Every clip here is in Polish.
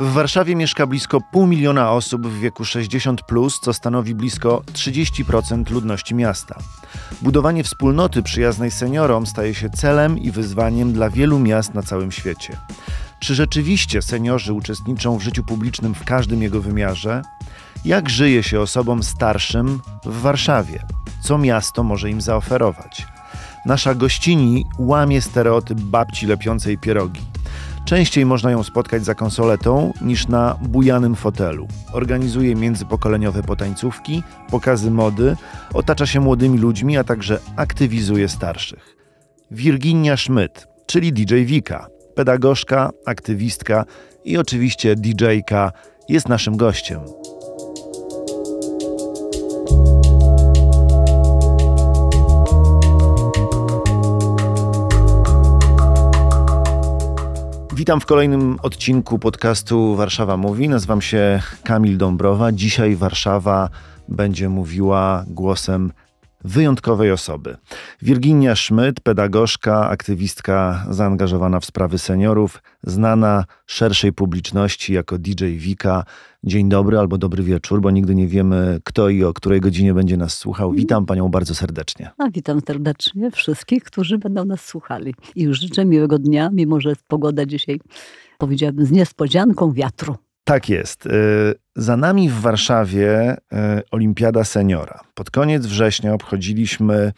W Warszawie mieszka blisko pół miliona osób w wieku 60, plus, co stanowi blisko 30% ludności miasta. Budowanie wspólnoty przyjaznej seniorom staje się celem i wyzwaniem dla wielu miast na całym świecie. Czy rzeczywiście seniorzy uczestniczą w życiu publicznym w każdym jego wymiarze? Jak żyje się osobom starszym w Warszawie? Co miasto może im zaoferować? Nasza gościni łamie stereotyp babci lepiącej pierogi. Częściej można ją spotkać za konsoletą niż na bujanym fotelu. Organizuje międzypokoleniowe potańcówki, pokazy mody, otacza się młodymi ludźmi, a także aktywizuje starszych. Virginia Schmidt, czyli DJ Wika, pedagogzka, aktywistka i oczywiście DJ-ka, jest naszym gościem. Witam w kolejnym odcinku podcastu Warszawa Mówi. Nazywam się Kamil Dąbrowa. Dzisiaj Warszawa będzie mówiła głosem wyjątkowej osoby. Virginia Szmyt, pedagogzka, aktywistka zaangażowana w sprawy seniorów, znana szerszej publiczności jako DJ Wika. Dzień dobry albo dobry wieczór, bo nigdy nie wiemy kto i o której godzinie będzie nas słuchał. Witam panią bardzo serdecznie. A witam serdecznie wszystkich, którzy będą nas słuchali. I już życzę miłego dnia, mimo że pogoda dzisiaj powiedziałabym z niespodzianką wiatru. Tak jest. Y, za nami w Warszawie y, Olimpiada Seniora. Pod koniec września obchodziliśmy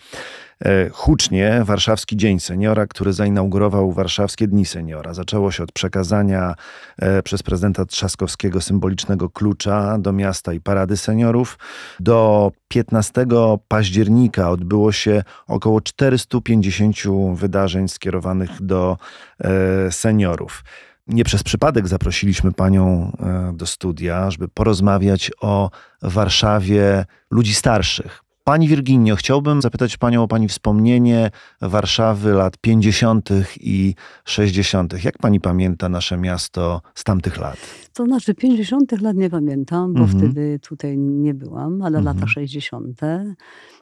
e, hucznie Warszawski Dzień Seniora, który zainaugurował Warszawskie Dni Seniora. Zaczęło się od przekazania e, przez prezydenta Trzaskowskiego symbolicznego klucza do miasta i parady seniorów. Do 15 października odbyło się około 450 wydarzeń skierowanych do e, seniorów nie przez przypadek zaprosiliśmy panią e, do studia, żeby porozmawiać o Warszawie ludzi starszych. Pani Wirginio, chciałbym zapytać Panią o Pani wspomnienie Warszawy lat 50. i 60. Jak Pani pamięta nasze miasto z tamtych lat? To znaczy 50. lat nie pamiętam, bo mhm. wtedy tutaj nie byłam, ale lata 60., mhm.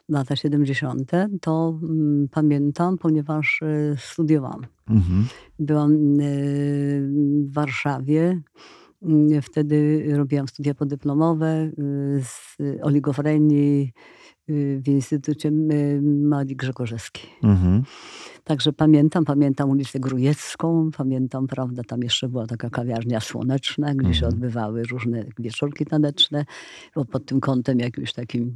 lata 70. to mm, pamiętam, ponieważ y, studiowałam. Mhm. Byłam y, w Warszawie. Mm, wtedy robiłam studia podyplomowe e, z oligofrenii, w Instytucie Marii Grzegorzewskiej. Mhm. Także pamiętam, pamiętam ulicę Grujecką, pamiętam, prawda, tam jeszcze była taka kawiarnia słoneczna, gdzie mhm. się odbywały różne wieczorki taneczne, bo pod tym kątem jakimś takim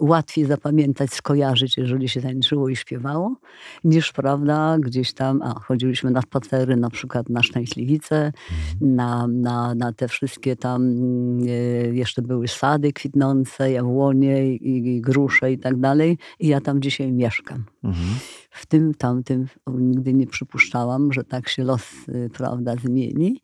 y, łatwiej zapamiętać, skojarzyć, jeżeli się tańczyło i śpiewało, niż, prawda, gdzieś tam, a, chodziliśmy na spacery, na przykład na Szczęśliwice, mhm. na, na, na te wszystkie tam, y, jeszcze były sady kwitnące, jabłonie i, i grusze i tak dalej. I ja tam dzisiaj mieszkam. Mhm. W tym, tamtym nigdy nie przypuszczałam, że tak się los, y, prawda, zmieni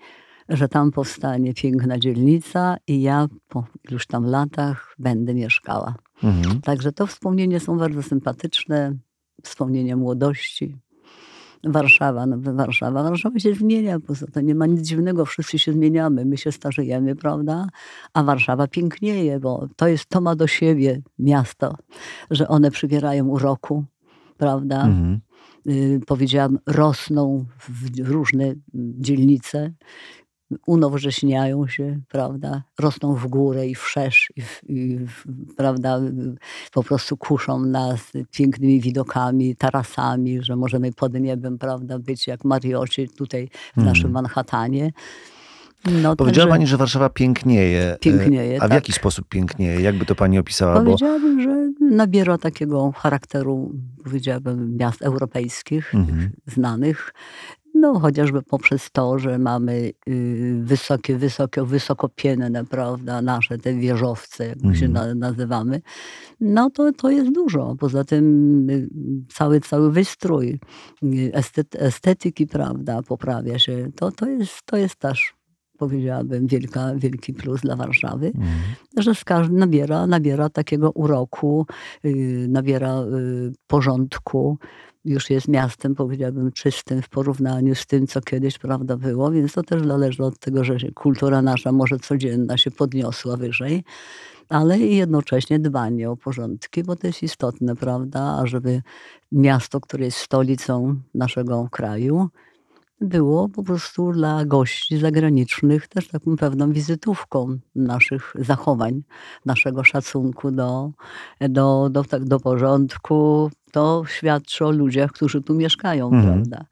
że tam powstanie piękna dzielnica i ja po już tam latach będę mieszkała. Mhm. Także to wspomnienia są bardzo sympatyczne, wspomnienia młodości. Warszawa, no, Warszawa. Warszawa się zmienia, po to nie ma nic dziwnego, wszyscy się zmieniamy, my się starzejemy, prawda? A Warszawa pięknieje, bo to jest, to ma do siebie miasto, że one przybierają uroku, prawda? Mhm y, powiedziałam, rosną w różne dzielnice unowrześniają się, prawda, rosną w górę i wszerz, i, i prawda, po prostu kuszą nas pięknymi widokami, tarasami, że możemy pod niebem, prawda, być jak Marioci tutaj w hmm. naszym Manhattanie. No, Powiedziała że... Pani, że Warszawa pięknieje. E, pięknieje, A w tak. jaki sposób pięknieje? Jakby to Pani opisała? Powiedziałabym, bo... że nabiera takiego charakteru, powiedziałabym, miast europejskich, mm -hmm. znanych. No, chociażby poprzez to, że mamy y, wysokie, wysokie, wysokopienne, prawda, nasze te wieżowce, jak mm. się mhm. na, nazywamy, no to, to jest dużo. Poza tym y, cały, cały wystrój y, estetyki, prawda, poprawia się. To, to jest, to jest też powiedziałabym, wielka, wielki plus dla Warszawy, mm. że z nabiera, nabiera takiego uroku, nabiera porządku, już jest miastem, powiedziałbym, czystym w porównaniu z tym, co kiedyś, prawda, było, więc to też zależy od tego, że kultura nasza może codzienna się podniosła wyżej, ale i jednocześnie dbanie o porządki, bo to jest istotne, prawda, ażeby miasto, które jest stolicą naszego kraju, było po prostu dla gości zagranicznych też taką pewną wizytówką naszych zachowań, naszego szacunku do, do, do, tak, do porządku. To świadczy o ludziach, którzy tu mieszkają, mhm. prawda?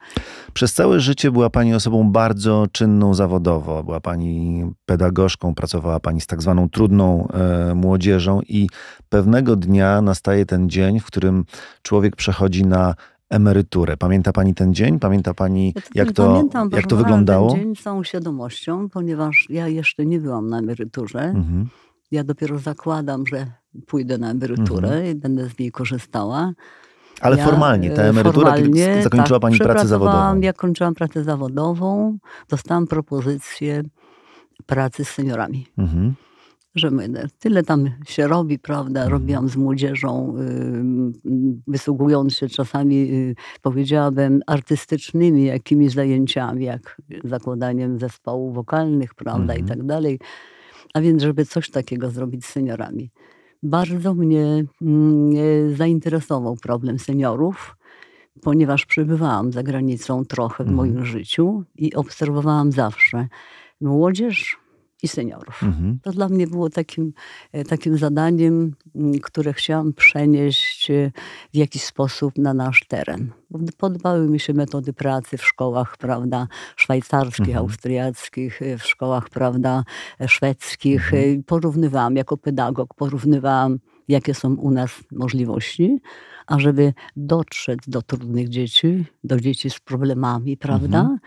Przez całe życie była Pani osobą bardzo czynną zawodowo. Była Pani pedagogzką, pracowała Pani z tak zwaną trudną e, młodzieżą i pewnego dnia nastaje ten dzień, w którym człowiek przechodzi na emeryturę. Pamięta Pani ten dzień? Pamięta Pani, jak to, pamiętam, jak to wyglądało? Ten dzień z całą świadomością, ponieważ ja jeszcze nie byłam na emeryturze. Mhm. Ja dopiero zakładam, że pójdę na emeryturę mhm. i będę z niej korzystała. Ale ja formalnie, ta e, emerytura formalnie, zakończyła tak, Pani pracę zawodową? Ja kończyłam pracę zawodową, dostałam propozycję pracy z seniorami. Mhm że my, tyle tam się robi, prawda? Mhm. Robiłam z młodzieżą, wysługując się czasami, y, powiedziałabym, artystycznymi jakimiś zajęciami, jak zakładaniem zespołów wokalnych, prawda, mhm. i tak dalej. A więc, żeby coś takiego zrobić z seniorami. Bardzo mnie mm, zainteresował problem seniorów ponieważ przebywałam za granicą trochę w mhm. moim życiu i obserwowałam zawsze młodzież, i seniorów. Mhm. To dla mnie było takim, e, takim zadaniem, które chciałam przenieść e, w jakiś sposób na nasz teren. Podobały mi się metody pracy w szkołach, prawda, szwajcarskich, mhm. austriackich, e, w szkołach, prawda, szwedzkich. Mhm. Porównywałam, jako pedagog porównywałam jakie są u nas możliwości, a żeby dotrzeć do trudnych dzieci, do dzieci z problemami, prawda? Mhm.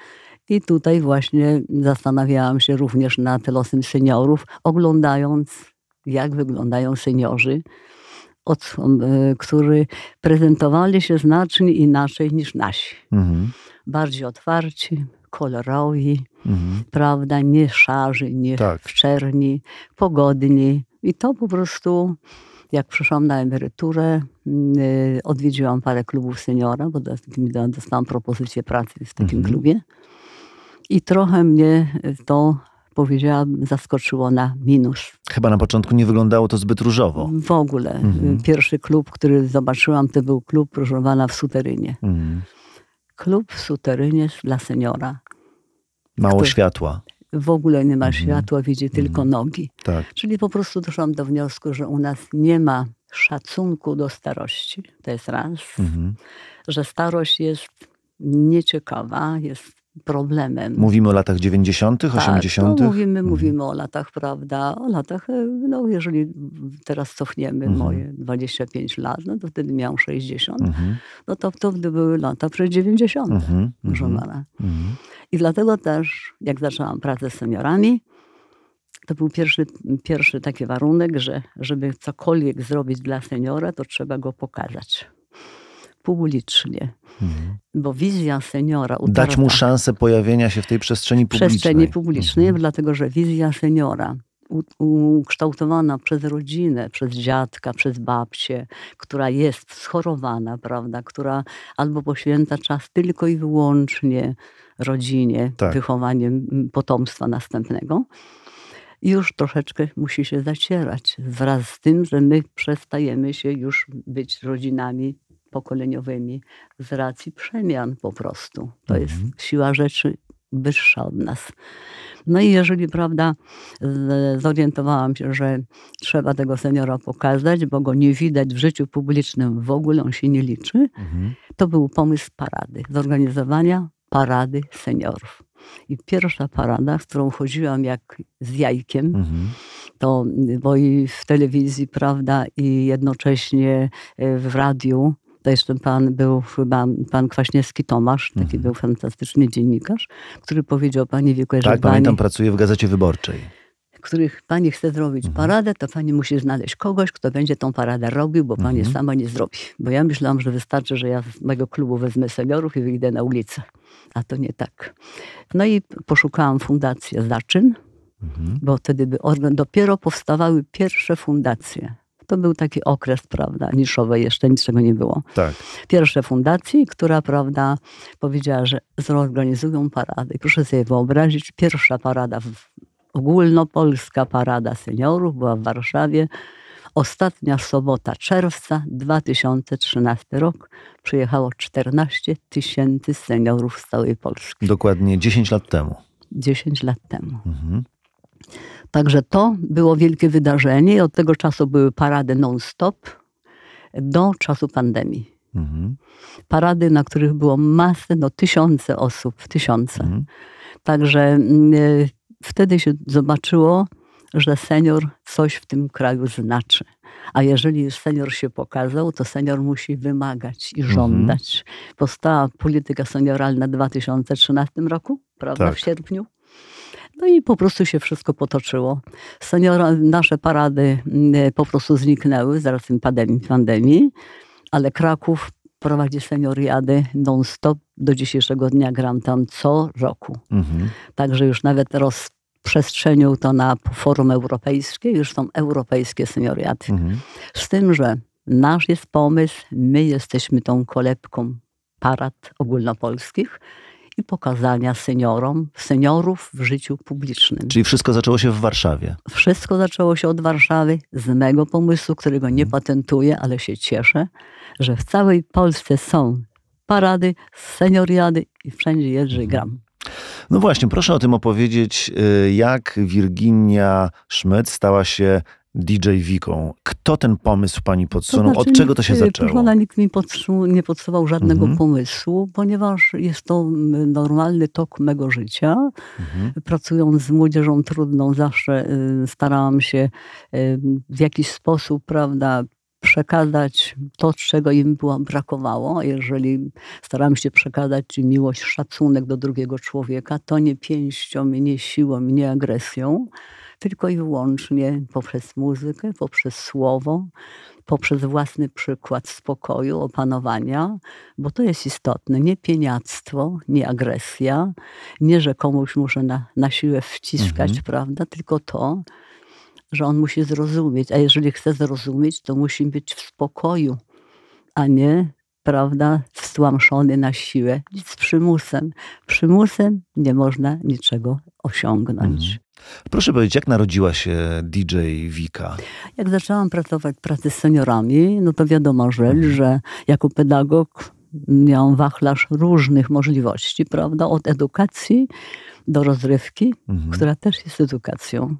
I tutaj właśnie zastanawiałam się również nad losem seniorów, oglądając, jak wyglądają seniorzy, od, e, którzy prezentowali się znacznie inaczej niż nasi. Mhm. Bardziej otwarci, kolorowi, mhm. prawda, nie szarzy, nie tak. pogodni. I to po prostu, jak przyszłam na emeryturę, mm, e, odwiedziłam parę klubów seniora, bo dostałam propozycję pracy w takim mhm. klubie i trochę mnie to powiedziałam, zaskoczyło na minus. Chyba na początku nie wyglądało to zbyt różowo. W ogóle. Mhm. Pierwszy klub, który zobaczyłam, to był klub Różowana w Suterynie. Mhm. Klub w Suterynie dla seniora. Mało światła w ogóle nie ma mhm. światła, widzi mhm. tylko nogi. Tak. Czyli po prostu doszłam do wniosku, że u nas nie ma szacunku do starości. To jest raz. Mhm. Że starość jest nieciekawa, jest problemem. Mówimy o latach 90., tak, 80. mówimy, mówimy mhm. o latach, prawda? O latach, e, no jeżeli teraz cofniemy mhm. moje 25 lat, no to wtedy miałam 60. Mhm. No to, to były lata przed 90. Mhm. Mhm. mhm. I dlatego też, jak zaczęłam pracę z seniorami, to był pierwszy, pierwszy taki warunek, że żeby cokolwiek zrobić dla seniora, to trzeba go pokazać publicznie. Mhm. Bo wizja seniora. U Dać mu szansę pojawienia się w tej przestrzeni publicznej. Przestrzeni publicznej, mhm. dlatego że wizja seniora ukształtowana przez rodzinę, przez dziadka, przez babcię, która jest schorowana, prawda, która albo poświęca czas tylko i wyłącznie rodzinie, tak. wychowaniem potomstwa następnego, już troszeczkę musi się zacierać wraz z tym, że my przestajemy się już być rodzinami pokoleniowymi z racji przemian po prostu. To mhm. jest siła rzeczy wyższa od nas. No i jeżeli, prawda, zorientowałam się, że trzeba tego seniora pokazać, bo go nie widać w życiu publicznym w ogóle, on się nie liczy, mhm. to był pomysł parady, zorganizowania parady seniorów. I pierwsza parada, w którą chodziłam jak z jajkiem, mhm. to bo i w telewizji, prawda, i jednocześnie e, w radiu to ten pan był chyba pan Kwaśniewski Tomasz, taki mhm. był fantastyczny dziennikarz, który powiedział pani wieku, że Tak, pani, pamiętam, pracuje w Gazecie Wyborczej których pani chce zrobić mhm. paradę, to pani musi znaleźć kogoś, kto będzie tą paradę robił, bo pani mhm. sama nie zrobi. Bo ja myślałam, że wystarczy, że ja z mojego klubu wezmę seniorów i wyjdę na ulicę. A to nie tak. No i poszukałam fundację Zaczyn, mhm. bo wtedy by, dopiero powstawały pierwsze fundacje to był taki okres, prawda, niszowy, jeszcze niczego nie było. Tak. Pierwsze fundacji, która, prawda, powiedziała, że zorganizują paradę. proszę sobie wyobrazić, pierwsza parada, ogólnopolska parada seniorów była w Warszawie. Ostatnia sobota czerwca 2013 rok przyjechało 14 tysięcy seniorów z całej Polski. Dokładnie 10 lat temu. 10 lat temu. Mhm. Także to było wielkie wydarzenie i od tego czasu były parady non-stop do czasu pandemii. Mhm. Parady, na których było masę, no tysiące osób, tysiące. Mhm. Także y, wtedy się zobaczyło, że senior coś w tym kraju znaczy. A jeżeli już senior się pokazał, to senior musi wymagać i mhm. żądać. Mhm. Powstała polityka senioralna w 2013 roku, prawda, tak. w sierpniu. No i po prostu się wszystko potoczyło. Seniora, nasze parady mm, e, po prostu zniknęły z racji pandemii, pandemii ale Kraków prowadzi senioriady non-stop. Do dzisiejszego dnia gram tam co roku. Mhm. Także już nawet rozprzestrzenił to na forum europejskie, już są europejskie senioriady. Mhm. Z tym, że nasz jest pomysł, my jesteśmy tą kolebką parad ogólnopolskich i pokazania seniorom, seniorów w życiu publicznym. Czyli wszystko zaczęło się w Warszawie? Wszystko zaczęło się od Warszawy, z mego pomysłu, którego nie mhm. patentuję, ale się cieszę, że w całej Polsce są parady, senioriady i wszędzie Jerzy mhm. Gram. No właśnie, proszę o tym opowiedzieć, y, jak Virginia Szmyt stała się DJ Wiką. Kto ten pomysł pani podsunął? znaczy, Od czego to się y, zaczęło? Proszę, nikt mi podsu- nie podsuwał żadnego mhm. pomysłu, ponieważ jest to y, normalny tok mego życia. Mhm. Pracując z młodzieżą trudną, zawsze y, starałam się w jakiś sposób, prawda, przekazać to, czego im było, brakowało. Jeżeli starałam się przekazać miłość, szacunek do drugiego człowieka, to nie pięścią, nie siłą, nie agresją, tylko i wyłącznie poprzez muzykę, poprzez słowo, poprzez własny przykład spokoju, opanowania, bo to jest istotne. Nie pieniactwo, nie agresja, nie, że komuś muszę na, na siłę wciskać, mhm. prawda, tylko to, że on musi zrozumieć, a jeżeli chce zrozumieć, to musi być w spokoju, a nie prawda, wstłamszony na siłę, nic z przymusem. Przymusem nie można niczego osiągnąć. Mhm. Proszę powiedzieć, jak narodziła się DJ Wika? Jak zaczęłam pracować pracę z seniorami, no to wiadomo rzecz, mhm. że jako pedagog miałam wachlarz różnych możliwości, prawda? Od edukacji do rozrywki, mhm. która też jest edukacją.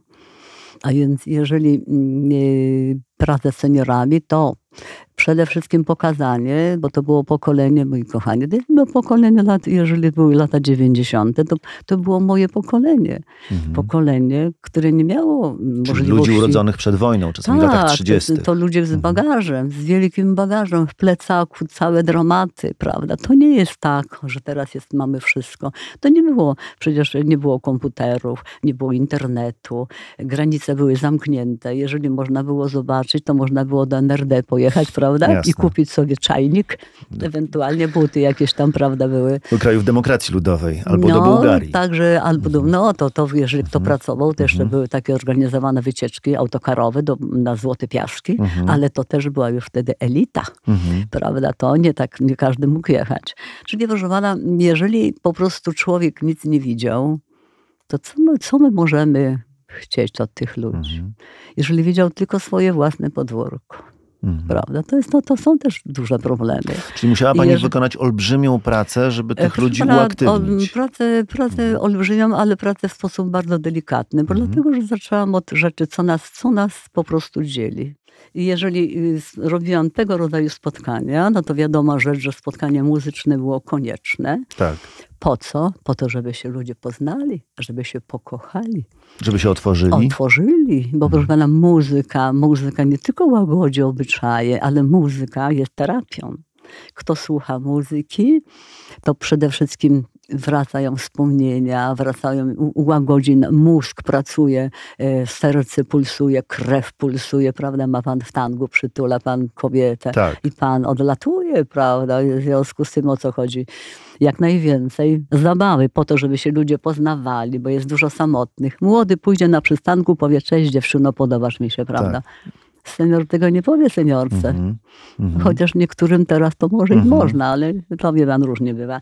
A więc jeżeli mm, y, pracę z seniorami, to przede wszystkim pokazanie, bo to było pokolenie, moi kochani, to było pokolenie lat, jeżeli były lata 90., to, to było moje pokolenie. Mhm. Pokolenie, które nie miało Czyli możliwości... ludzi urodzonych przed wojną, czasami tak, w latach 30. Tak, to, to ludzie z mhm. bagażem, mhm. z wielkim bagażem, w plecaku, całe dramaty, prawda? To nie jest tak, że teraz jest, mamy wszystko. To nie było, przecież nie było komputerów, nie było internetu, granice były zamknięte. Jeżeli można było zobaczyć, to można było do NRD pojechać, prawda? prawda? Jasne. I kupić sobie czajnik, no. ewentualnie buty jakieś tam, prawda, były. Do krajów demokracji ludowej, albo no, do Bułgarii. Także, albo do, mhm. no to, to jeżeli kto mhm. pracował, też mhm. były takie organizowane wycieczki autokarowe do, na Złote Piaszki, mhm. ale to też była już wtedy elita, mhm. prawda? To nie tak, nie każdy mógł jechać. Czyli, proszę pana, jeżeli po prostu człowiek nic nie widział, to co my, co my możemy chcieć od tych ludzi, mhm. jeżeli widział tylko swoje własne podwórko. Mhm. Prawda? To, jest, no, to są też duże problemy. Czyli musiała Pani jeżeli... wykonać olbrzymią pracę, żeby tych e, Proszę ludzi pana, uaktywnić. O, pracę, pracę mhm. olbrzymią, ale pracę w sposób bardzo delikatny, bo mhm. dlatego, że zaczęłam od rzeczy, co nas, co nas po prostu dzieli jeżeli y, robiłam tego rodzaju spotkania, no to wiadoma rzecz, że spotkanie muzyczne było konieczne. Tak. Po co? Po to, żeby się ludzie poznali, żeby się pokochali. Żeby się otworzyli? Otworzyli, bo mhm. proszę pana, muzyka, muzyka nie tylko łagodzi obyczaje, ale muzyka jest terapią. Kto słucha muzyki, to przede wszystkim wracają wspomnienia, wracają, łagodzi mózg pracuje, e, serce pulsuje, krew pulsuje, prawda? Ma pan w tangu, przytula pan kobietę tak. i pan odlatuje, prawda? W związku z tym o co chodzi jak najwięcej zabawy, po to, żeby się ludzie poznawali, bo jest dużo samotnych. Młody pójdzie na przystanku, powie, cześć dziewczyno, podobasz mi się, tak. prawda? Tak. Senior tego nie powie seniorce. Mm -hmm. Chociaż niektórym teraz to może mm -hmm. można, ale to wie pan, różnie bywa.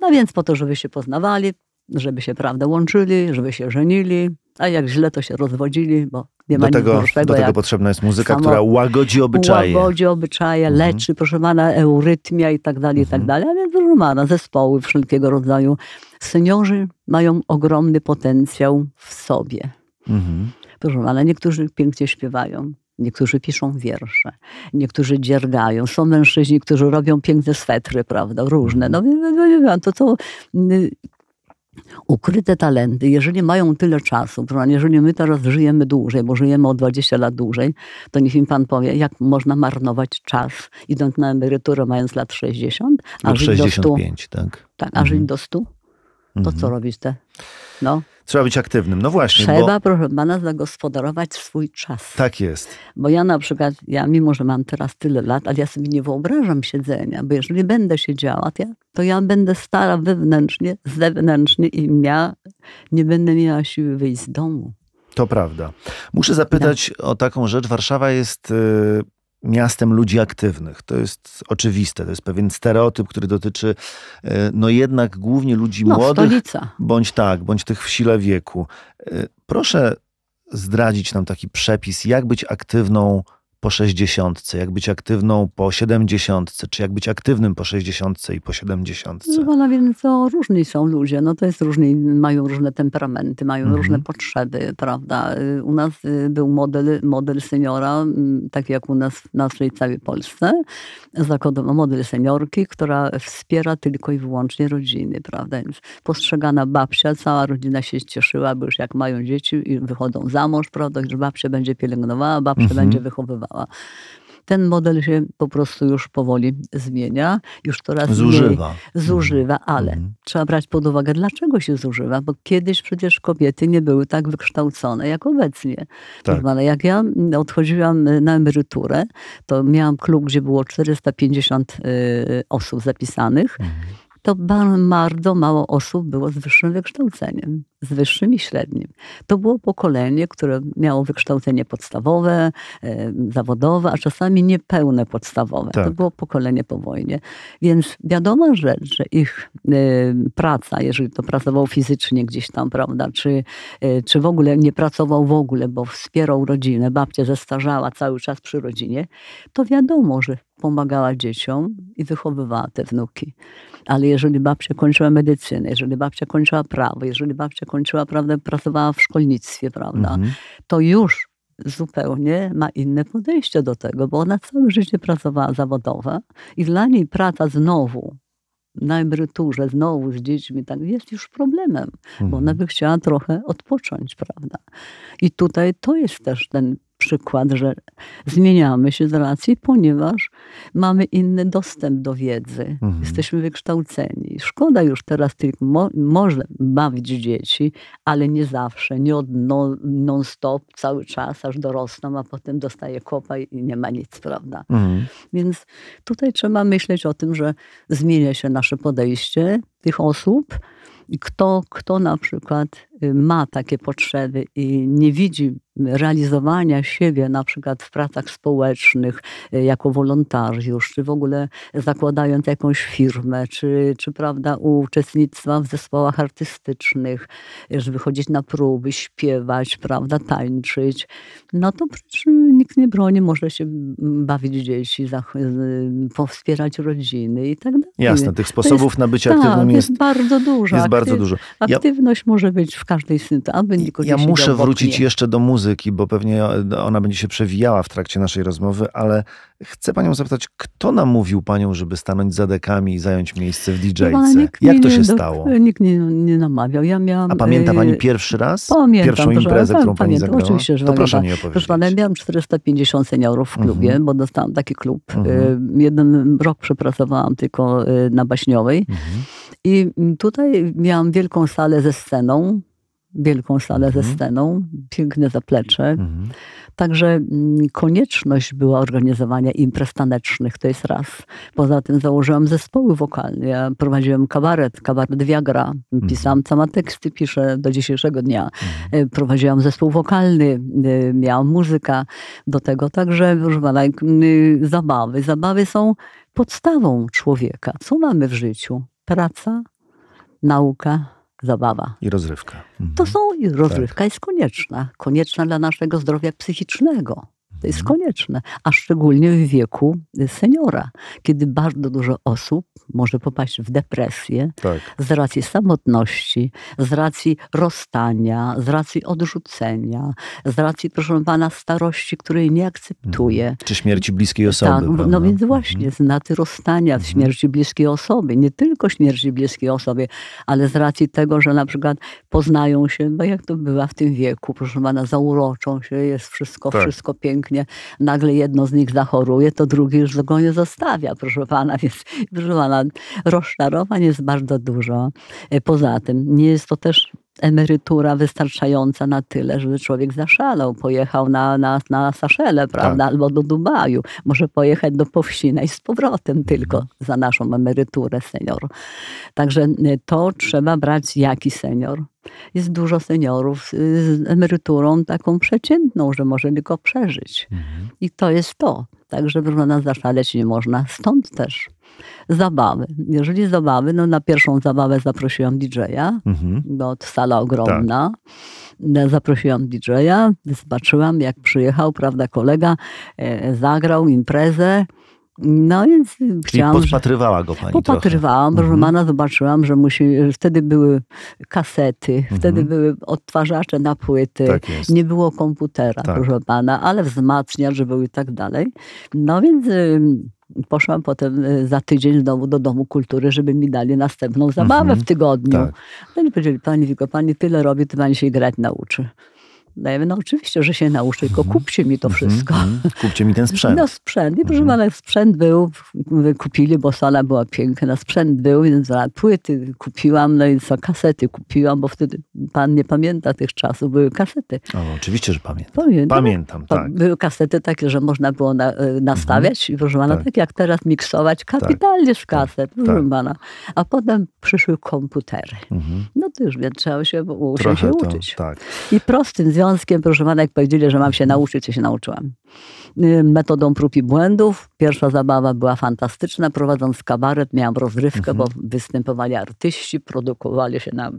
No więc po to, żeby się poznawali, żeby się prawda łączyli, żeby się żenili, a jak źle to się rozwodzili, bo nie ma do tego, gorszego, Do tego potrzebna jest muzyka, która łagodzi obyczaje. Łagodzi obyczaje, mm -hmm. leczy, proszę pana, eurytmia i tak dalej, i tak mhm. dalej. A więc proszę pana, zespoły wszelkiego rodzaju. Seniorzy mają ogromny potencjał w sobie. Mhm. Proszę pana, niektórzy pięknie śpiewają, Niektórzy piszą wiersze, niektórzy dziergają. Są mężczyźni, którzy robią piękne swetry, prawda, różne. No, no, no, no to, są y, ukryte talenty, jeżeli mają tyle czasu, jeżeli my teraz żyjemy dłużej, bo żyjemy o 20 lat dłużej, to niech mi pan powie, jak można marnować czas, idąc na emeryturę mając lat 60, a żyć 65, do 100. Tak, tak a mhm. żyć do 100? To mhm. co robić te no. Trzeba być aktywnym. No właśnie. Trzeba, bo... proszę pana, zagospodarować swój czas. Tak jest. Bo ja na przykład, ja mimo, że mam teraz tyle lat, ale ja sobie nie wyobrażam siedzenia, bo jeżeli będę siedziała, to ja, to ja będę stara wewnętrznie, zewnętrznie i ja nie będę miała siły wyjść z domu. To prawda. Muszę zapytać tak. o taką rzecz. Warszawa jest y, miastem ludzi aktywnych. To jest oczywiste, to jest pewien stereotyp, który dotyczy e, no jednak głównie ludzi no, młodych, stolica. bądź tak, bądź tych w sile wieku. E, proszę zdradzić nam taki przepis, jak być aktywną po 60, jak być aktywną po 70, czy jak być aktywnym po 60 i po 70. No pana więc to różni są ludzie, no to jest różni, mają różne temperamenty, mają mhm. różne potrzeby, prawda. U nas y, był model, model seniora, tak jak u nas w naszej całej Polsce, zakodował model seniorki, która wspiera tylko i wyłącznie rodziny, prawda. Więc postrzegana babcia, cała rodzina się cieszyła, bo już jak mają dzieci i wychodzą za mąż, prawda, że babcia będzie pielęgnowała, babcia mhm. będzie wychowywała. Ten model się po prostu już powoli zmienia, już coraz zużywa. mniej mhm. zużywa, ale mhm. trzeba brać pod uwagę, dlaczego się zużywa, bo kiedyś przecież kobiety nie były tak wykształcone jak obecnie. Tak. Ale jak ja odchodziłam y, na emeryturę, to miałam klub, gdzie było 450 y, osób zapisanych. Mhm to bardzo mało osób było z wyższym wykształceniem, z wyższym i średnim. To było pokolenie, które miało wykształcenie podstawowe, e, zawodowe, a czasami niepełne podstawowe. Tak. To było pokolenie po wojnie. Więc wiadomo, rzecz, że ich e, praca, jeżeli to pracował fizycznie gdzieś tam, prawda, czy, e, czy w ogóle nie pracował w ogóle, bo wspierał rodzinę, babcia zestarzała cały czas przy rodzinie, to wiadomo, że pomagała dzieciom i wychowywała te wnuki ale jeżeli babcia kończyła medycynę, jeżeli babcia kończyła prawo, jeżeli babcia kończyła, prawda, pracowała w szkolnictwie, prawda, mhm. to już zupełnie ma inne podejście do tego, bo ona całe życie pracowała zawodowa i dla niej praca znowu na emeryturze, znowu z dziećmi, tak, jest już problemem, bo ona mhm. by chciała trochę odpocząć, prawda. I tutaj to jest też ten przykład, że zmieniamy się z racji, ponieważ mamy inny dostęp do wiedzy. Mhm. Jesteśmy wykształceni. Szkoda już teraz tylko, mo może bawić dzieci, ale nie zawsze, nie od no, non-stop, cały czas, aż dorosną, a potem dostaje kopa i nie ma nic, prawda? Mhm. Więc tutaj trzeba myśleć o tym, że zmienia się nasze podejście tych osób, kto, kto na przykład y, ma takie potrzeby i nie widzi realizowania siebie na przykład w pracach społecznych, y, jako wolontariusz, czy w ogóle zakładając jakąś firmę, czy, czy prawda, uczestnictwa w zespołach artystycznych, żeby chodzić na próby, śpiewać, prawda, tańczyć, no to przecież nikt nie broni, może się bawić dzieci, wspierać rodziny i tak dalej. Jasne, tych sposobów jest, bycie tak, aktywnym jest, jest bardzo dużo. Jest aktyw, bardzo dużo. Ja, aktywność może być w każdej sytuacji, aby nikogo Ja muszę wrócić jeszcze do muzyki muzyki, bo pewnie ona będzie się przewijała w trakcie naszej rozmowy, ale chcę panią zapytać, kto namówił panią, żeby stanąć za dekami i zająć miejsce w DJ-ce? Jak to się nie, stało? Nikt nie, nie namawiał. Ja miałam, A pamięta pani y, pierwszy raz? Pamiętam. Pierwszą imprezę, którą pani pamiętam, zagrała? Oczywiście, że to proszę mi opowiedzieć. Proszę pana, ja miałam 450 seniorów w klubie, mhm. bo dostałam taki klub. Y, mhm. Jeden rok przepracowałam tylko y, na Baśniowej. Mhm. I tutaj miałam wielką salę ze sceną, wielką salę ze mhm. sceną, piękne zaplecze. Mhm. Także mm, konieczność była organizowania imprez tanecznych, to jest raz. Poza tym założyłam zespoły wokalne. Ja prowadziłam kabaret, kabaret Viagra. Mhm. Pisałam sama teksty, piszę do dzisiejszego dnia. E, prowadziłam zespół wokalny, e, miałam muzyka do tego. Także, proszę pana, zabawy. Zabawy są podstawą człowieka. Co mamy w życiu? Praca, nauka, zabawa. I rozrywka. Mhm. To są, i rozrywka tak. jest konieczna. Konieczna dla naszego zdrowia psychicznego. To jest mhm. konieczne, a szczególnie w wieku y, seniora, kiedy bardzo dużo osób może popaść w depresję tak. z racji samotności, z racji rozstania, z racji odrzucenia, z racji, proszę pana, starości, której nie akceptuje. Mhm. Czy śmierci bliskiej osoby. Tak, no więc właśnie, mhm. z naty rozstania, z śmierci bliskiej osoby, nie tylko śmierci bliskiej osoby, ale z racji tego, że na przykład poznają się, bo jak to bywa w tym wieku, proszę pana, zauroczą się, jest wszystko, tak. wszystko piękne pięknie. Nagle jedno z nich zachoruje, to drugi już go nie zostawia, proszę pana. Więc, proszę pana, rozczarowań jest bardzo dużo. E, poza tym, nie jest to też emerytura wystarczająca na tyle, żeby człowiek zaszalał, pojechał na, na, na Saszelę, prawda, tak. albo do Dubaju, może pojechać do Powścina i z powrotem mhm. tylko za naszą emeryturę senior. Także y, to trzeba brać jaki senior. Jest dużo seniorów y, z emeryturą taką przeciętną, że może tylko przeżyć. Mhm. I to jest to. Także nas zaszaleć nie można. Stąd też zabawy. Jeżeli zabawy, no na pierwszą zabawę zaprosiłam DJ-a, mhm. bo sala ogromna. Tak. Zaprosiłam DJ-a, zobaczyłam jak przyjechał, prawda, kolega, e, zagrał imprezę no więc chciałam. Podpatrywała go pani. Popatrywałam, mhm. zobaczyłam, że musi. Wtedy były kasety, mhm. wtedy były odtwarzacze na płyty, tak nie było komputera, tak. proszę pana, ale wzmacniacz był i tak dalej. No więc. Poszłam potem y, za tydzień znowu do Domu Kultury, żeby mi dali następną zabawę mhm. w tygodniu. Tak. No i powiedzieli, pani, tylko pani tyle robi, to pani się grać nauczy daje. No oczywiście, że się nauczę, tylko mhm. kupcie mi to mhm, wszystko. Mhm. Kupcie mi ten sprzęt. No sprzęt. I proszę pana, sprzęt był, kupili, bo sala była piękna. Sprzęt był, więc płyty kupiłam, no i co, kasety kupiłam, bo wtedy pan nie pamięta tych czasów, były kasety. O, oczywiście, że pamiętam. Pamiętam, pamiętam tak. Były kasety takie, że można było na, e, nastawiać i proszę pana, tak. tak jak teraz miksować, tak. kapitalnie z tak. kaset, tak. proszę pana. A potem przyszły komputery. No to już więc trzeba się, się uczyć. To, tak. I prostym związkiem proszę pana, jak powiedzieli, że mam się nauczyć, co się nauczyłam. Metodą prób i błędów, Pierwsza zabawa była fantastyczna. Prowadząc kabaret miałam rozrywkę, mhm. bo występowali artyści, produkowali się na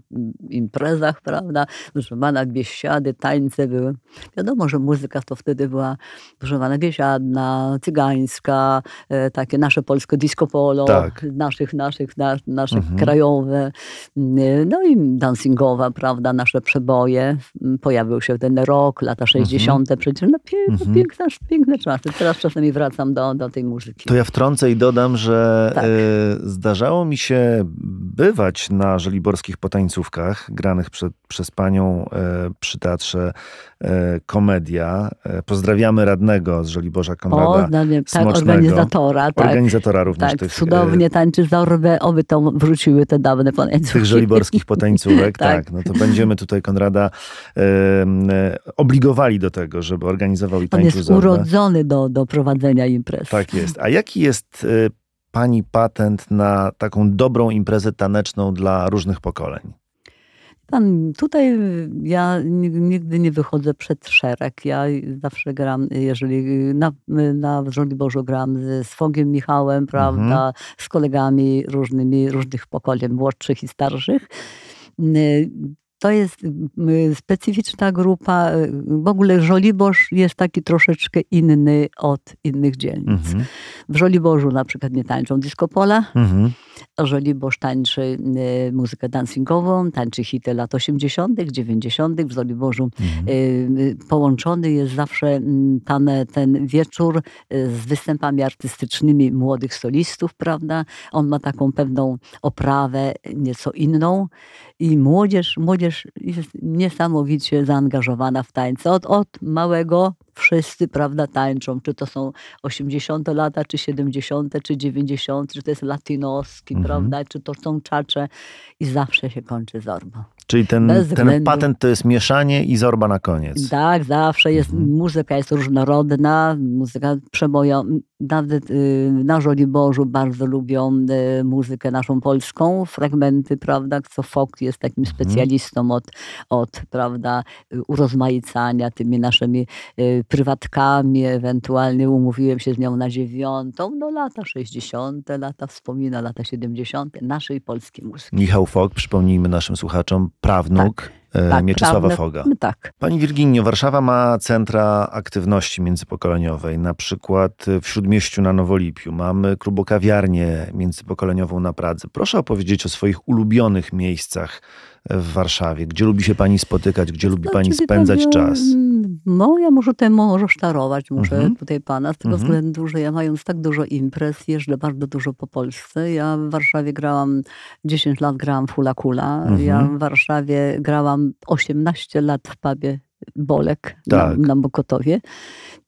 imprezach, prawda? Używana biesiady, tańce były. Wiadomo, że muzyka to wtedy była używana biesiadna, cygańska, e, takie nasze polskie disco polo, tak. naszych, naszych, naszych mhm. krajowe, e, no i dancingowa, prawda? Nasze przeboje. Pojawił się ten rok, lata 60. Mhm. przecież no, piękne, no mhm. piękne, piękne czasy. Teraz czasami wracam do, do tej muzyki. To ja wtrącę i dodam, że tak. y, zdarzało mi się bywać na żeliborskich potańcówkach granych przed, przez panią y, przy teatrze y, Komedia. Pozdrawiamy radnego z Żeliborza Konrada o, no tak, organizatora. Tak, organizatora również tak, tych. Cudownie tańczy Zorwę, oby to wróciły te dawne potańcówki. Tych żeliborskich potańcówek, tak. tak. No to będziemy tutaj Konrada obligowali do tego, żeby organizował i tańczył On jest urodzony do, do prowadzenia imprez. Tak tak jest. A jaki jest y, Pani patent na taką dobrą imprezę taneczną dla różnych pokoleń? Pan, tutaj ja nigdy nie wychodzę przed szereg. Ja zawsze gram, jeżeli na, na Bożu gram z Fogiem Michałem, prawda, mhm. z kolegami różnymi, różnych pokoleń, młodszych i starszych to jest mm, y, specyficzna grupa. Y, w ogóle Żoliborz jest taki troszeczkę inny od innych dzielnic. Mhm. W Żoliborzu na przykład nie tańczą disco pola. Mhm. Żoliborz tańczy y, muzykę dancingową, tańczy hity lat 80., 90. W Żoliborzu mhm. połączony jest zawsze mm, ten, ten wieczór z występami artystycznymi młodych solistów, prawda? On ma taką pewną oprawę nieco inną i młodzież, młodzież jest niesamowicie zaangażowana w tańce. Od, od małego wszyscy, prawda, tańczą. Czy to są 80 lata, czy 70, czy 90, czy to jest latinoski, mhm. prawda, czy to są czacze i zawsze się kończy zorba. Czyli ten, ten patent to jest mieszanie i zorba na koniec. Tak, zawsze jest, mhm. muzyka jest różnorodna, muzyka przebojowa, nawet y, na Bożu bardzo lubią y, muzykę naszą polską, fragmenty, prawda, co Fok jest takim mhm. specjalistą od, od prawda, y, urozmaicania tymi naszymi y, prywatkami, ewentualnie umówiłem się z nią na dziewiątą, no lata 60., lata wspomina, lata 70. naszej polskiej muzyki. Michał Fog, przypomnijmy naszym słuchaczom, prawnuk. Tak. E, tak, Mieczysława prawne, Foga. No tak. Pani Wirginio, Warszawa ma centra aktywności międzypokoleniowej, na przykład e, w Śródmieściu na Nowolipiu. Mamy klubokawiarnię międzypokoleniową na Pradze. Proszę opowiedzieć o swoich ulubionych miejscach w Warszawie. Gdzie lubi się pani spotykać, gdzie lubi no, pani spędzać czas? no ja może temu może może mhm. tutaj pana, z tego mhm. względu, że ja mając tak dużo imprez, jeżdżę bardzo dużo po Polsce. Ja w Warszawie grałam 10 lat, grałam w hula kula. Mhm. Ja w Warszawie grałam 18 lat w pubie Bolek tak. na, na Bokotowie.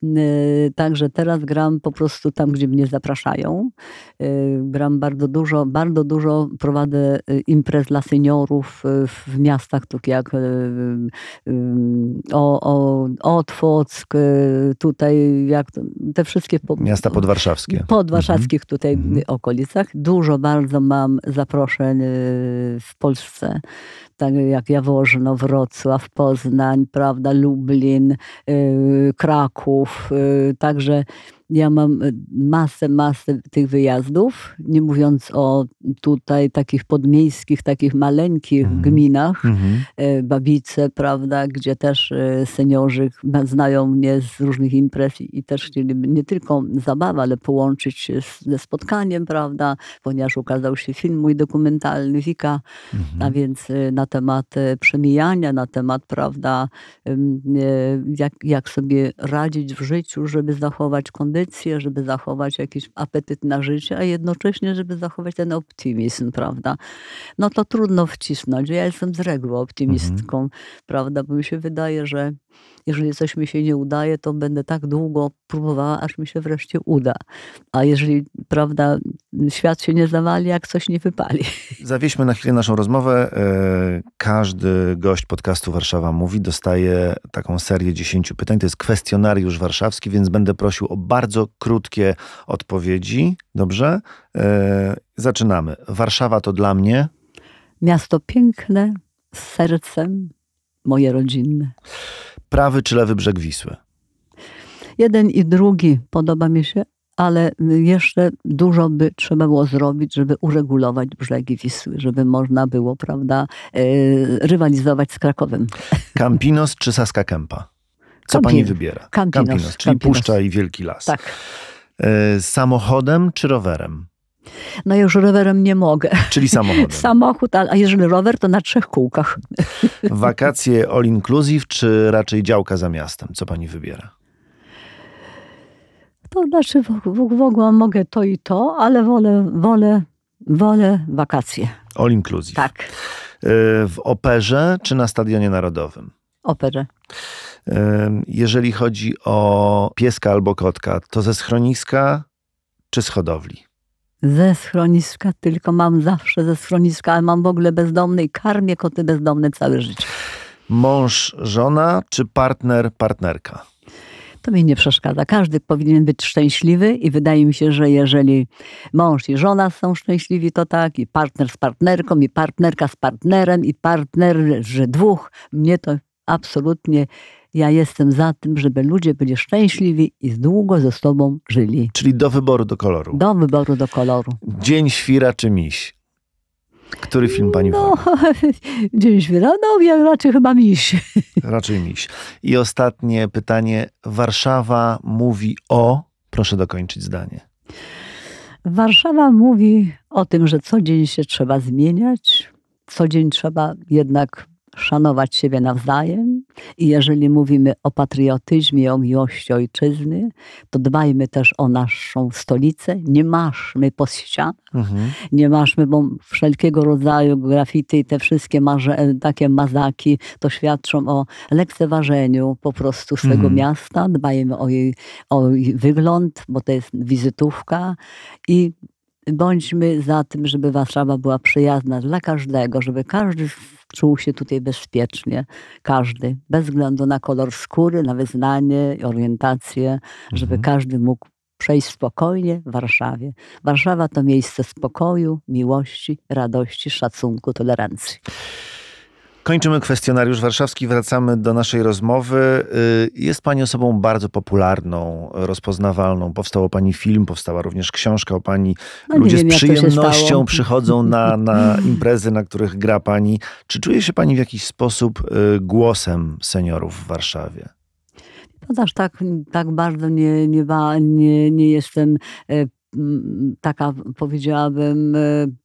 Y, także teraz gram po prostu tam, gdzie mnie zapraszają. Y, gram bardzo dużo, bardzo dużo prowadzę y, imprez dla seniorów w miastach takich jak o, o, Otwock, tutaj jak te wszystkie... Po, Miasta podwarszawskie. Podwarszawskich mhm. tutaj mhm. okolicach. Dużo bardzo mam zaproszeń w Polsce tak jak Jaworzno, Wrocław, Poznań, prawda, Lublin, Kraków, Y, także ja mam y, masę, masę tych wyjazdów, nie mówiąc o tutaj takich podmiejskich, takich maleńkich mhm. gminach, mhm. E, Babice, prawda, gdzie też y, seniorzy znają mnie z różnych imprez i też chcieliby nie tylko zabawa, ale połączyć się z, ze spotkaniem, prawda, ponieważ ukazał się film mój dokumentalny Wika, mm a mhm. więc y, na temat przemijania, na temat, prawda, jak, jak sobie radzić w życiu, żeby zachować kondycję kondycję, żeby zachować jakiś apetyt na życie, a jednocześnie, żeby zachować ten optymizm, prawda? No to trudno wcisnąć. Ja jestem z reguły optymistką, mhm. prawda? Bo mi się wydaje, że jeżeli coś mi się nie udaje, to będę tak długo próbowała, aż mi się wreszcie uda. A jeżeli, prawda, świat się nie zawali, jak coś nie wypali. Zawieźmy na chwilę naszą rozmowę. E, każdy gość podcastu Warszawa Mówi dostaje taką serię 10 pytań. To jest kwestionariusz warszawski, więc będę prosił o bardzo bardzo krótkie odpowiedzi. Dobrze? E, zaczynamy. Warszawa to dla mnie. Miasto piękne, z sercem, moje rodzinne. Prawy czy lewy brzeg Wisły? Jeden i drugi podoba mi się, ale jeszcze dużo by trzeba było zrobić, żeby uregulować brzegi Wisły, żeby można było, prawda, e, rywalizować z Krakowem. Campinos czy Saska Kępa? Co Campin. pani wybiera? Campinos. Campinos czyli Campinos. puszcza i wielki las. Tak. E, samochodem czy rowerem? No już rowerem nie mogę. Czyli samochód. Samochód, a jeżeli rower, to na trzech kółkach. Wakacje all inclusive, czy raczej działka za miastem? Co pani wybiera? To znaczy w, w, w ogóle mogę to i to, ale wolę, wolę, wolę wakacje. All inclusive. Tak. E, w operze czy na Stadionie Narodowym? Operę. Jeżeli chodzi o pieska albo kotka, to ze schroniska czy z hodowli? Ze schroniska, tylko mam zawsze ze schroniska, ale mam w ogóle bezdomny i karmię koty bezdomne całe życie. Mąż, żona czy partner, partnerka? to mi nie przeszkadza. Każdy powinien być szczęśliwy i wydaje mi się, że jeżeli mąż i żona są szczęśliwi, to tak, i partner z partnerką, i partnerka z partnerem, i partner, że dwóch, mnie to absolutnie ja jestem za tym, żeby ludzie byli szczęśliwi i długo ze sobą żyli. Czyli do wyboru do koloru. Do wyboru do koloru. Dzień świra czy miś? Który film pani no, woli? Dzień świra, no ja raczej chyba miś. Raczej miś. I ostatnie pytanie. Warszawa mówi o... Proszę dokończyć zdanie. Warszawa mówi o tym, że co dzień się trzeba zmieniać, co dzień trzeba jednak szanować siebie nawzajem i jeżeli mówimy o patriotyzmie, o miłości ojczyzny, to dbajmy też o naszą stolicę. Nie maszmy po ścianach, mhm. nie maszmy, bo wszelkiego rodzaju grafity i te wszystkie marze, takie mazaki to świadczą o lekceważeniu po prostu swego mhm. miasta. Dbajmy o jej, o jej wygląd, bo to jest wizytówka i Bądźmy za tym, żeby Warszawa była przyjazna dla każdego, żeby każdy czuł się tutaj bezpiecznie. Każdy, bez względu na kolor skóry, na wyznanie i orientację, mhm. żeby każdy mógł przejść spokojnie w Warszawie. Warszawa to miejsce spokoju, miłości, radości, szacunku, tolerancji. Kończymy kwestionariusz warszawski, wracamy do naszej rozmowy. Y, jest Pani osobą bardzo popularną, rozpoznawalną. Powstał o Pani film, powstała również książka o Pani. No, Ludzie wiem, z przyjemnością przychodzą na, na imprezy, na których gra Pani. Czy czuje się Pani w jakiś sposób y, głosem seniorów w Warszawie? Aż tak, tak bardzo nie, nie, nie, nie jestem y, taka, powiedziałabym, e,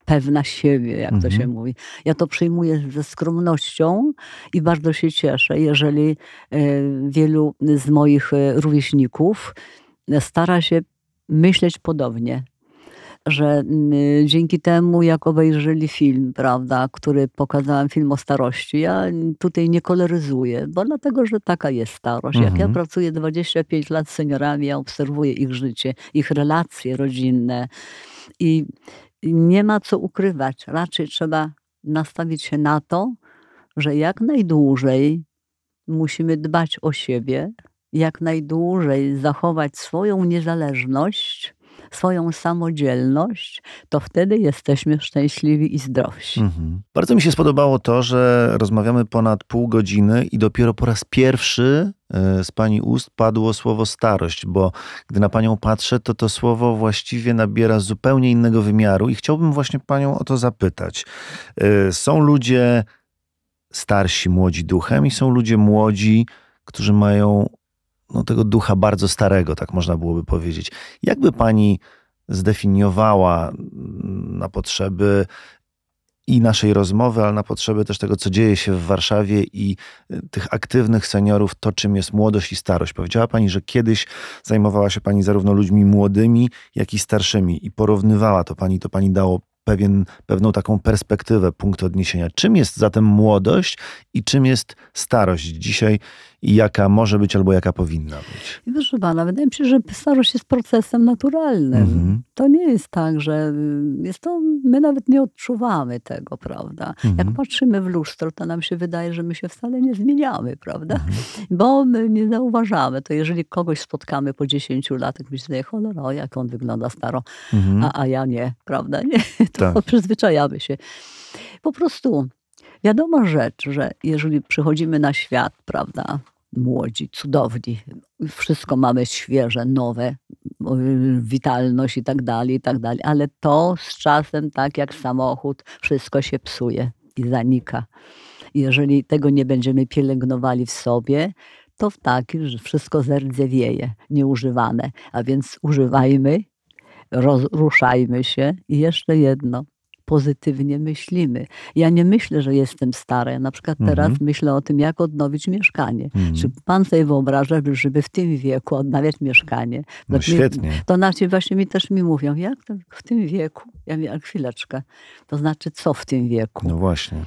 pewna siebie, jak mhm. to się mhm. mówi. Ja to przyjmuję ze skromnością i bardzo się cieszę, jeżeli e, wielu z moich e, rówieśników stara się myśleć podobnie że mm, dzięki temu, jak obejrzeli film, prawda, który pokazałem, film o starości, ja tutaj nie koloryzuję, bo dlatego, że taka jest starość. Mhm. Jak ja mhm. pracuję 25 lat z seniorami, ja obserwuję ich życie, ich relacje rodzinne i nie ma co ukrywać. Raczej trzeba nastawić się na to, że jak najdłużej musimy dbać o siebie, jak najdłużej zachować swoją niezależność swoją samodzielność, to wtedy jesteśmy szczęśliwi i zdrowsi. Mhm. Bardzo mi się spodobało to, że rozmawiamy ponad pół godziny i dopiero po raz pierwszy e, z pani ust padło słowo starość, bo gdy na panią patrzę, to to słowo właściwie nabiera zupełnie innego wymiaru i chciałbym właśnie panią o to zapytać. E, są ludzie starsi, młodzi duchem i są ludzie młodzi, którzy mają no, tego ducha bardzo starego, tak można byłoby powiedzieć. Jakby pani zdefiniowała mm, na potrzeby i naszej rozmowy, ale na potrzeby też tego, co dzieje się w Warszawie i y, tych aktywnych seniorów, to czym jest młodość i starość. Powiedziała Pani, że kiedyś zajmowała się Pani zarówno ludźmi młodymi, jak i starszymi i porównywała to Pani, to Pani dało pewien, pewną taką perspektywę, punkt odniesienia. Czym jest zatem młodość i czym jest starość? Dzisiaj i jaka może być albo jaka powinna być? Proszę pana, wydaje mi się, że starość jest procesem naturalnym. Mhm. To nie jest tak, że y, jest to, my nawet nie odczuwamy tego, prawda? Mhm. Jak patrzymy w lustro, to nam się wydaje, że my się wcale nie zmieniamy, prawda? Mhm. Bo my nie zauważamy. To jeżeli kogoś spotkamy po 10 latach, myślimy, no, o jak on wygląda staro, mhm. a, a ja nie, prawda? Nie? To tak. przyzwyczajamy się. Po prostu Wiadoma rzecz, że jeżeli przychodzimy na świat, prawda, młodzi, cudowni, wszystko mamy świeże, nowe, witalność i tak dalej, i tak dalej, ale to z czasem, tak jak samochód, wszystko się psuje i zanika. Jeżeli tego nie będziemy pielęgnowali w sobie, to w taki, że wszystko zerdzewieje, nieużywane. A więc używajmy, rozruszajmy się i jeszcze jedno – pozytywnie myślimy. Ja nie myślę, że jestem stara. Ja na przykład mhm. teraz mhm. myślę o tym, jak odnowić mieszkanie. Mhm. Czy pan sobie wyobraża, żeby w tym wieku odnawiać mieszkanie? No świetnie. Mi, to znaczy właśnie mi też mi mówią, jak to w tym wieku? Ja mówię, chwileczkę. To znaczy co w tym wieku? No właśnie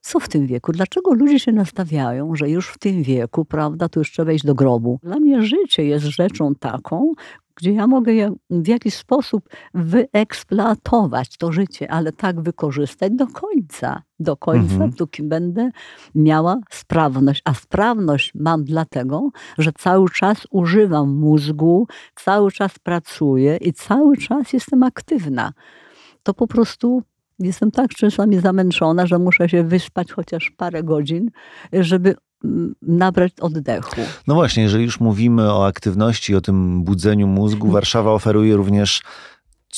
co w tym wieku? Dlaczego ludzie się nastawiają, że już w tym wieku, prawda, tu jeszcze wejść do grobu? Dla mnie życie jest rzeczą taką, gdzie ja mogę je w jakiś sposób wyeksploatować to życie, ale tak wykorzystać do końca, do końca, mhm. dopóki będę miała sprawność. A sprawność mam dlatego, że cały czas używam mózgu, cały czas pracuję i cały czas jestem aktywna. To po prostu jestem tak czasami zamęczona, że muszę się wyspać chociaż parę godzin, żeby nabrać oddechu. No właśnie, jeżeli już mówimy o aktywności, o tym budzeniu mózgu, Warszawa oferuje również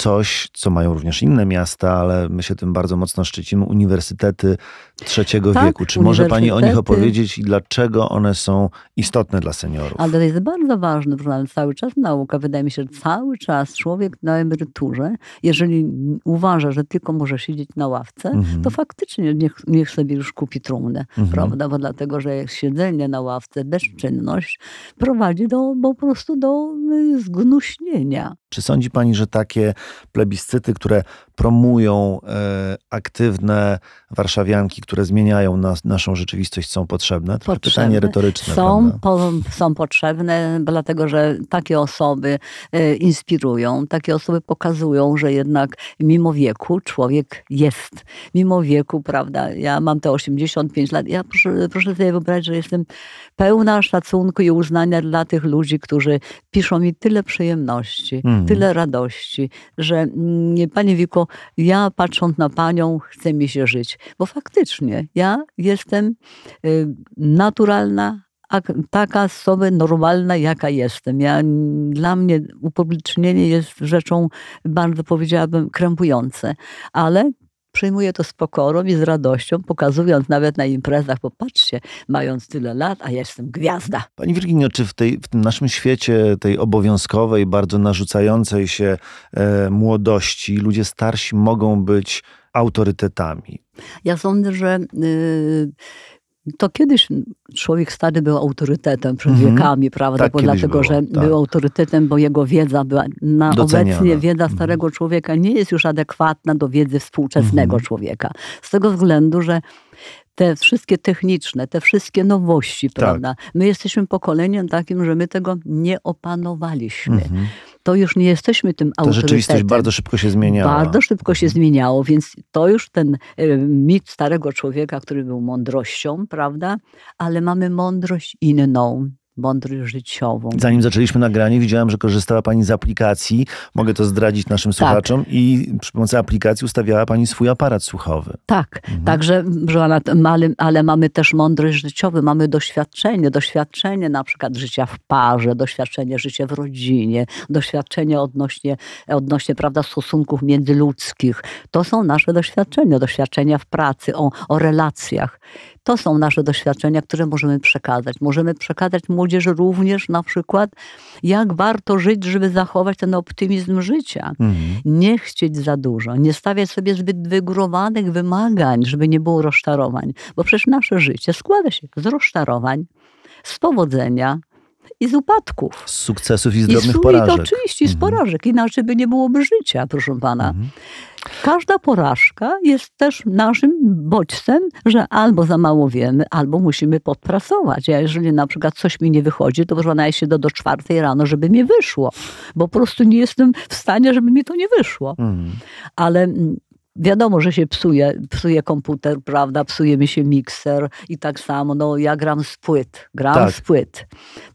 coś, co mają również inne miasta, ale my się tym bardzo mocno szczycimy, uniwersytety trzeciego tak, wieku. Czy może Pani o nich opowiedzieć i dlaczego one są istotne dla seniorów? Ale to jest bardzo ważne, że cały czas nauka, wydaje mi się, że cały czas człowiek na emeryturze, jeżeli uważa, że tylko może siedzieć na ławce, mhm. to faktycznie niech, niech, sobie już kupi trumnę, mhm. prawda? Bo dlatego, że siedzenie na ławce, bezczynność prowadzi do, po prostu do y, zgnuśnienia. Czy sądzi Pani, że takie plebiscyty, które promują e, aktywne warszawianki, które zmieniają nas, naszą rzeczywistość, są potrzebne? To pytanie retoryczne. Są, po, są potrzebne, dlatego że takie osoby e, inspirują, takie osoby pokazują, że jednak mimo wieku człowiek jest. Mimo wieku, prawda? Ja mam te 85 lat. Ja proszę, proszę sobie wyobrazić, że jestem pełna szacunku i uznania dla tych ludzi, którzy piszą mi tyle przyjemności, mm. tyle radości, że mm, panie Wiko, ja patrząc na panią, chce mi się żyć. Bo faktycznie ja jestem y, naturalna, taka z sobie normalna, jaka jestem. Ja, dla mnie upublicznienie jest rzeczą bardzo, powiedziałabym, krępujące. Ale przyjmuje to z pokorą i z radością, pokazując nawet na imprezach, popatrzcie, mając tyle lat, a ja jestem gwiazda. Pani Virginio, czy w, tej, w tym naszym świecie, tej obowiązkowej, bardzo narzucającej się e, młodości, ludzie starsi mogą być autorytetami? Ja sądzę, że y, to kiedyś człowiek stary był autorytetem przez mm -hmm. wiekami, prawda? Tak, bo dlatego, było, że tak. był autorytetem, bo jego wiedza była na Doceniana. obecnie wiedza mhm. starego mm -hmm. człowieka nie jest już adekwatna do wiedzy współczesnego mm -hmm. człowieka. Z tego względu, że te wszystkie techniczne, te wszystkie nowości, tak. prawda? My jesteśmy pokoleniem takim, że my tego nie opanowaliśmy. Mhm to już nie jesteśmy tym autorytetem. To rzeczywistość bardzo szybko się zmieniała. Bardzo szybko się mhm. zmieniało, więc to już ten e, mit starego człowieka, który był mądrością, prawda? Ale mamy mądrość inną mądrość życiową. Zanim zaczęliśmy nagranie, widziałem, że korzystała Pani z aplikacji. Mogę to zdradzić naszym tak. słuchaczom. Tak. I przy pomocy aplikacji ustawiała Pani swój aparat słuchowy. Tak, mhm. także, Joanna, ale, ale mamy też mądrość życiową, mamy doświadczenie, doświadczenie na przykład życia w parze, doświadczenie życia w rodzinie, doświadczenie odnośnie, odnośnie prawda, stosunków międzyludzkich. To są nasze doświadczenia, doświadczenia w pracy, o, o relacjach. To są nasze doświadczenia, które możemy przekazać. Możemy przekazać młodzieży również na przykład, jak warto żyć, żeby zachować ten optymizm życia. Mhm. Nie chcieć za dużo, nie stawiać sobie zbyt wygórowanych wymagań, żeby nie było rozczarowań, bo przecież nasze życie składa się z rozczarowań, z powodzenia, i z upadków. Z sukcesów i z drobnych I z, porażek. I oczywiście, mhm. z porażek. Inaczej by nie byłoby życia, proszę pana. Mhm. Każda porażka jest też naszym bodźcem, że albo za mało wiemy, albo musimy podpracować. Ja jeżeli na przykład coś mi nie wychodzi, to proszę pana, ja się do, do czwartej rano, żeby mi wyszło, bo po prostu nie jestem w stanie, żeby mi to nie wyszło. Mhm. Ale mm, wiadomo, że się psuje, psuje komputer, prawda, psuje mi się mikser i tak samo, no ja gram z płyt, gram tak. z płyt.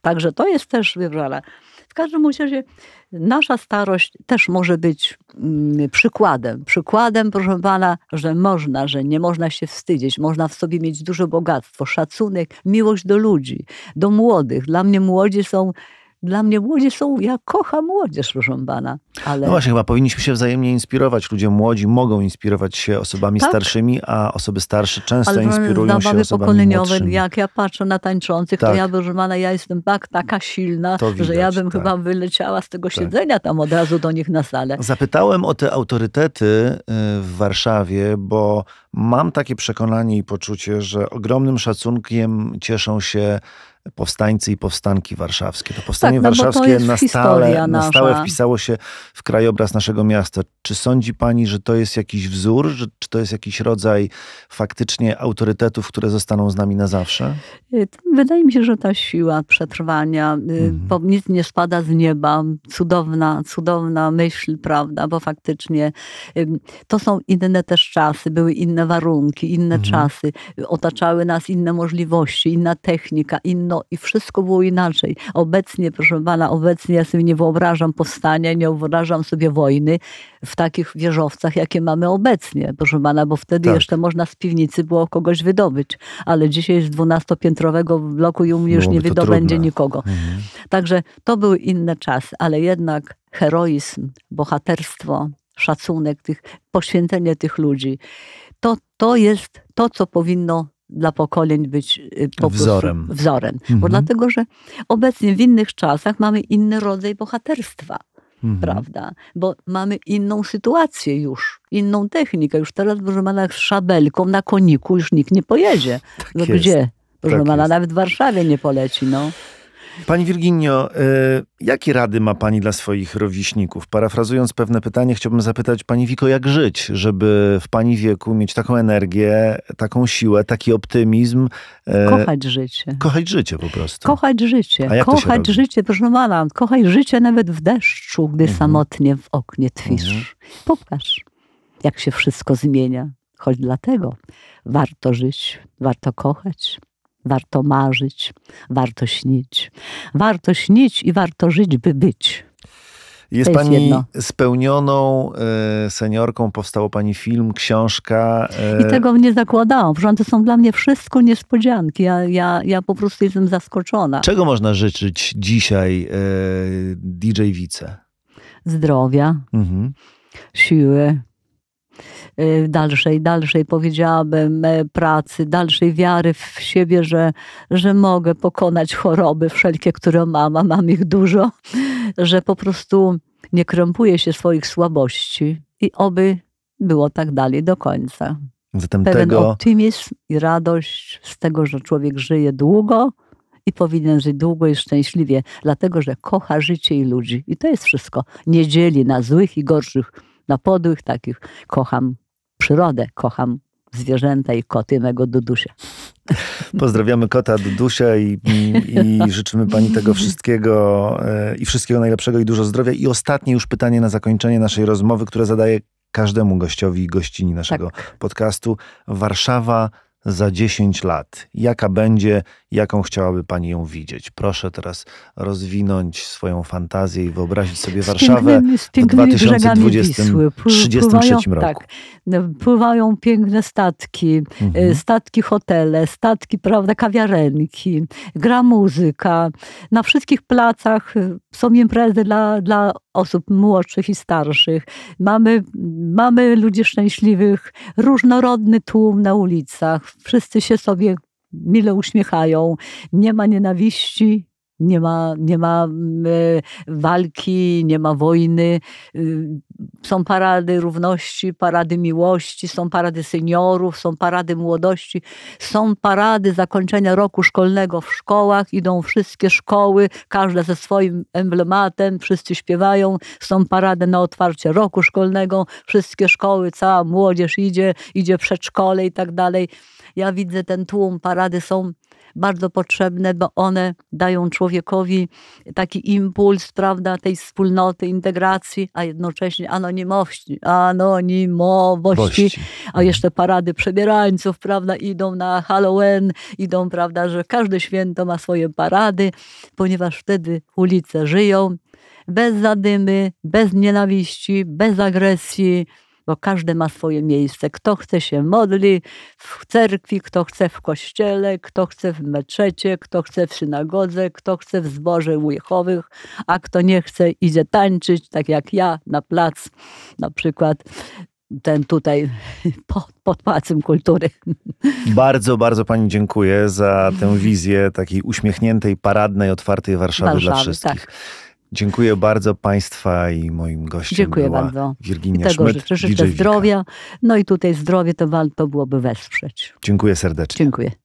Także to jest też wybrane. W każdym razie nasza starość też może być mm, przykładem. Przykładem, proszę pana, że można, że nie można się wstydzić. Można w sobie mieć duże bogactwo, szacunek, miłość do ludzi, do młodych. Dla mnie młodzi są dla mnie młodzież są, ja kocham młodzież, proszę pana. Ale... No właśnie, chyba powinniśmy się wzajemnie inspirować. Ludzie młodzi mogą inspirować się osobami tak? starszymi, a osoby starsze często ale inspirują się osobami pokoleniowe, młodszymi. Jak ja patrzę na tańczących, tak. to ja, proszę pana, ja jestem tak, taka silna, widać, że ja bym tak. chyba wyleciała z tego tak. siedzenia tam od razu do nich na salę. Zapytałem o te autorytety y, w Warszawie, bo mam takie przekonanie i poczucie, że ogromnym szacunkiem cieszą się powstańcy i powstanki warszawskie. To powstanie tak, no warszawskie to na, stale, na stałe wpisało się w krajobraz naszego miasta. Czy sądzi pani, że to jest jakiś wzór, że, czy to jest jakiś rodzaj faktycznie autorytetów, które zostaną z nami na zawsze? Y, wydaje mi się, że ta siła przetrwania y, mhm. nic nie spada z nieba. Cudowna, cudowna myśl, prawda, bo faktycznie y, to są inne też czasy, były inne warunki, inne mhm. czasy, otaczały nas inne możliwości, inna technika, inne no i wszystko było inaczej. Obecnie, proszę pana, obecnie ja sobie nie wyobrażam powstania, nie wyobrażam sobie wojny w takich wieżowcach, jakie mamy obecnie, proszę pana, bo wtedy tak. jeszcze można z piwnicy było kogoś wydobyć, ale dzisiaj z dwunastopiętrowego bloku już nie wydobędzie nikogo. Mhm. Także to były inne czasy, ale jednak heroizm, bohaterstwo, szacunek, tych, poświęcenie tych ludzi, to, to jest to, co powinno dla pokoleń być y, po wzorem. wzorem. Mhm. Bo dlatego, że obecnie w innych czasach mamy inny rodzaj bohaterstwa. Mhm. Prawda? Bo mamy inną sytuację już, inną technikę. Już teraz, proszę pana, z szabelką na koniku już nikt nie pojedzie. Tak no, gdzie? Proszę tak pana, nawet w Warszawie nie poleci. No. Pani Virginio, y, jakie rady ma Pani dla swoich rowiśników? Parafrazując pewne pytanie, chciałbym zapytać Pani Wiko, jak żyć, żeby w Pani wieku mieć taką energię, taką siłę, taki optymizm? E, kochać życie. Kochać życie po prostu. Kochać życie. A jak kochać to się robi? życie, proszę pana, kochaj życie nawet w deszczu, gdy mhm. samotnie w oknie twisz. Mhm. Pokaż, jak się wszystko zmienia. Choć dlatego warto żyć, warto kochać warto marzyć, warto śnić. Warto śnić i warto żyć, by być. Jest, jest pani jedno. spełnioną e, seniorką, powstało pani film, książka. E... I tego nie zakładałam. Proszę, to są dla mnie wszystko niespodzianki. Ja, ja, ja po prostu jestem zaskoczona. Czego można życzyć dzisiaj e, DJ Wice? Zdrowia, mhm. siły, Y, dalszej, dalszej powiedziałabym e, pracy, dalszej wiary w siebie, że, że mogę pokonać choroby wszelkie, które mam, a mam ich dużo, że po prostu nie krępuję się swoich słabości i oby było tak dalej do końca. Zatem Pewien tego... optymizm i radość z tego, że człowiek żyje długo, i powinien żyć długo i szczęśliwie, dlatego że kocha życie i ludzi. I to jest wszystko. Nie dzieli na złych i gorszych na podłych takich. Kocham przyrodę, kocham zwierzęta i koty mego Dudusia. Pozdrawiamy kota Dudusia i, i, życzymy Pani tego wszystkiego e, i wszystkiego najlepszego i dużo zdrowia. I ostatnie już pytanie na zakończenie naszej rozmowy, które zadaję każdemu gościowi i gościni naszego tak. podcastu. Warszawa za 10 lat? Jaka będzie, jaką chciałaby Pani ją widzieć? Proszę teraz rozwinąć swoją fantazję i wyobrazić sobie z Warszawę pięknymi, z pięknymi w 2033 roku. Tak, no, pływają piękne statki, e, mhm. statki hotele, statki prawda, kawiarenki, gra muzyka. Na wszystkich placach są imprezy dla, dla osób młodszych i starszych. Mamy, mamy ludzi szczęśliwych, różnorodny tłum na ulicach. Wszyscy się sobie mile uśmiechają, nie ma nienawiści, nie ma, nie ma e, walki, nie ma wojny. Y, są parady równości, parady miłości, są parady seniorów, są parady młodości, są parady zakończenia roku szkolnego w szkołach, idą wszystkie szkoły, każda ze swoim emblematem, wszyscy śpiewają, są parady na otwarcie roku szkolnego, wszystkie szkoły, cała młodzież idzie, idzie przedszkole i tak dalej. Ja widzę ten tłum, parady są bardzo potrzebne, bo one dają człowiekowi taki impuls, prawda, tej wspólnoty, integracji, a jednocześnie anonimowości, anonimowości, a mhm. jeszcze parady przebierańców, prawda, idą na Halloween, idą, prawda, że każde święto ma swoje parady, ponieważ wtedy ulice żyją bez zadymy, bez nienawiści, bez agresji, bo każdy ma swoje miejsce. Kto chce się modli w cerkwi, kto chce w kościele, kto chce w meczecie, kto chce w synagodze, kto chce w zborze łychowych, a kto nie chce, idzie tańczyć, tak jak ja, na plac na przykład ten tutaj pod, pod Pałacem Kultury. Bardzo, bardzo Pani dziękuję za tę wizję takiej uśmiechniętej, paradnej, otwartej Warszawy, Warszawy dla wszystkich. Tak. Dziękuję bardzo Państwa i moim gościom Dziękuję była bardzo. Wirginia I tego życzę, życzę zdrowia. No i tutaj zdrowie to warto byłoby wesprzeć. Dziękuję serdecznie. Dziękuję.